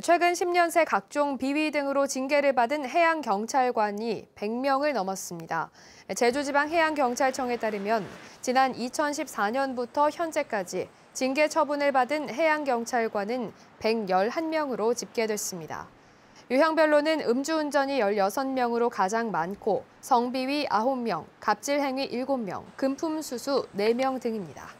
최근 10년 새 각종 비위 등으로 징계를 받은 해양경찰관이 100명을 넘었습니다. 제주지방 해양경찰청에 따르면 지난 2014년부터 현재까지 징계 처분을 받은 해양경찰관은 111명으로 집계됐습니다. 유형별로는 음주운전이 16명으로 가장 많고 성비위 9명, 갑질행위 7명, 금품수수 4명 등입니다.